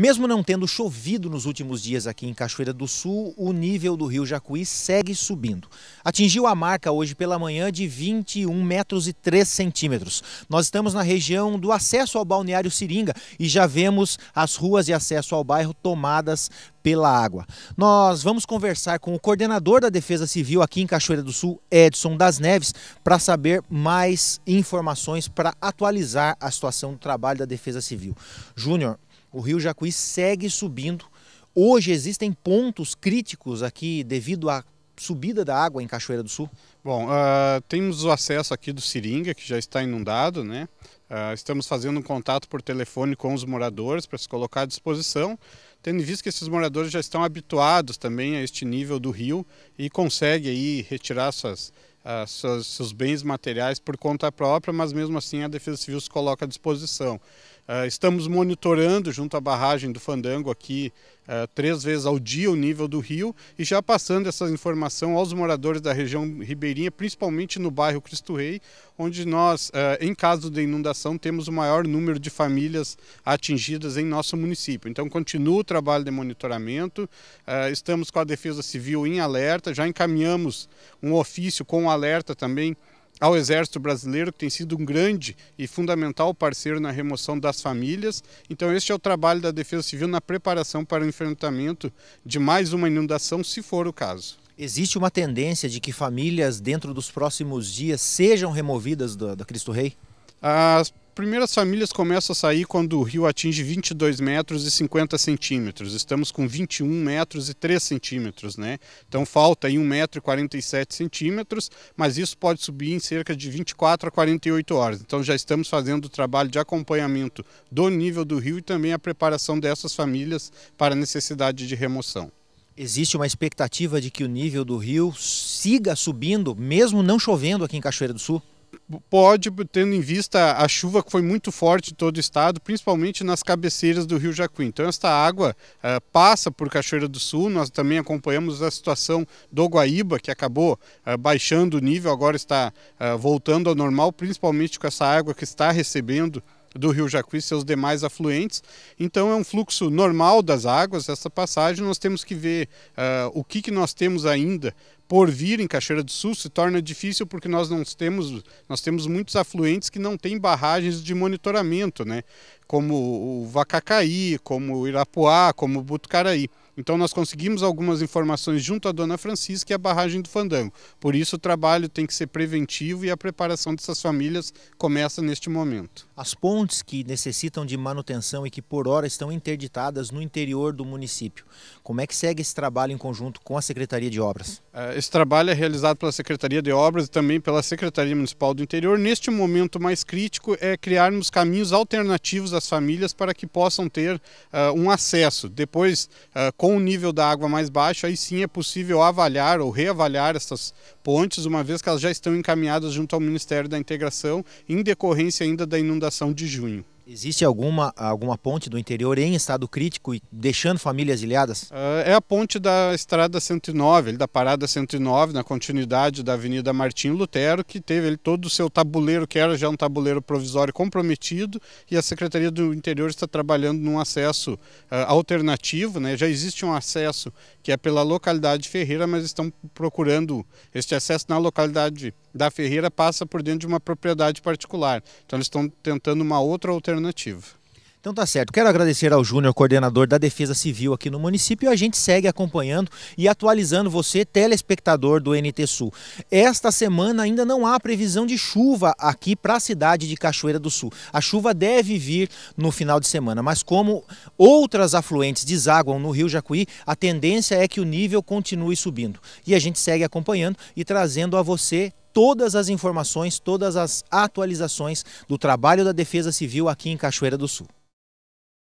Mesmo não tendo chovido nos últimos dias aqui em Cachoeira do Sul, o nível do rio Jacuí segue subindo. Atingiu a marca hoje pela manhã de 21 metros e 3 centímetros. Nós estamos na região do acesso ao balneário Siringa e já vemos as ruas de acesso ao bairro tomadas pela água. Nós vamos conversar com o coordenador da Defesa Civil aqui em Cachoeira do Sul, Edson das Neves, para saber mais informações para atualizar a situação do trabalho da Defesa Civil. Júnior, o rio Jacuí segue subindo. Hoje existem pontos críticos aqui devido à subida da água em Cachoeira do Sul? Bom, uh, temos o acesso aqui do Seringa, que já está inundado, né? Uh, estamos fazendo um contato por telefone com os moradores para se colocar à disposição, tendo visto que esses moradores já estão habituados também a este nível do rio e conseguem aí retirar suas, uh, ah, seus, seus bens materiais por conta própria, mas mesmo assim a Defesa Civil se coloca à disposição. Ah, estamos monitorando junto à barragem do Fandango aqui ah, três vezes ao dia o nível do rio e já passando essa informação aos moradores da região ribeirinha, principalmente no bairro Cristo Rei, onde nós, ah, em caso de inundação, temos o maior número de famílias atingidas em nosso município. Então continua o trabalho de monitoramento, estamos com a Defesa Civil em alerta, já encaminhamos um ofício com alerta também ao Exército Brasileiro, que tem sido um grande e fundamental parceiro na remoção das famílias. Então, este é o trabalho da Defesa Civil na preparação para o enfrentamento de mais uma inundação, se for o caso. Existe uma tendência de que famílias, dentro dos próximos dias, sejam removidas da, da Cristo Rei? As primeiras famílias começam a sair quando o rio atinge 22 metros e 50 centímetros. Estamos com 21 metros e 3 centímetros, né? Então falta aí 1 metro e 47 centímetros, mas isso pode subir em cerca de 24 a 48 horas. Então já estamos fazendo o trabalho de acompanhamento do nível do rio e também a preparação dessas famílias para a necessidade de remoção. Existe uma expectativa de que o nível do rio siga subindo, mesmo não chovendo aqui em Cachoeira do Sul? pode, tendo em vista a chuva que foi muito forte em todo o estado, principalmente nas cabeceiras do Rio Jacuí. Então, esta água uh, passa por Cachoeira do Sul. Nós também acompanhamos a situação do Guaíba, que acabou uh, baixando o nível, agora está uh, voltando ao normal, principalmente com essa água que está recebendo do Rio Jacuí e seus demais afluentes. Então é um fluxo normal das águas. Essa passagem nós temos que ver uh, o que, que nós temos ainda por vir em Cachoeira do Sul se torna difícil porque nós não temos nós temos muitos afluentes que não têm barragens de monitoramento, né? Como o Vacacaí, como o Irapuá, como o Butucaraí. Então nós conseguimos algumas informações junto à dona Francisca e à barragem do Fandango. Por isso o trabalho tem que ser preventivo e a preparação dessas famílias começa neste momento. As pontes que necessitam de manutenção e que por hora estão interditadas no interior do município. Como é que segue esse trabalho em conjunto com a Secretaria de Obras? É, esse trabalho é realizado pela Secretaria de Obras e também pela Secretaria Municipal do Interior. Neste momento mais crítico é criarmos caminhos alternativos às famílias para que possam ter uh, um acesso. Depois, uh, com com um nível da água mais baixo, aí sim é possível avaliar ou reavaliar essas pontes, uma vez que elas já estão encaminhadas junto ao Ministério da Integração, em decorrência ainda da inundação de junho. Existe alguma, alguma ponte do interior em estado crítico e deixando famílias ilhadas? Ah, é a ponte da Estrada 109, da Parada 109, na continuidade da Avenida Martim Lutero, que teve ele, todo o seu tabuleiro, que era já um tabuleiro provisório comprometido, e a Secretaria do Interior está trabalhando num acesso uh, alternativo. Né? Já existe um acesso que é pela localidade Ferreira, mas estão procurando este acesso na localidade Ferreira da Ferreira passa por dentro de uma propriedade particular. Então eles estão tentando uma outra alternativa. Então tá certo. Quero agradecer ao Júnior, coordenador da Defesa Civil aqui no município, e a gente segue acompanhando e atualizando você, telespectador do NT Sul. Esta semana ainda não há previsão de chuva aqui para a cidade de Cachoeira do Sul. A chuva deve vir no final de semana, mas como outras afluentes deságuam no Rio Jacuí, a tendência é que o nível continue subindo. E a gente segue acompanhando e trazendo a você, todas as informações, todas as atualizações do trabalho da Defesa Civil aqui em Cachoeira do Sul.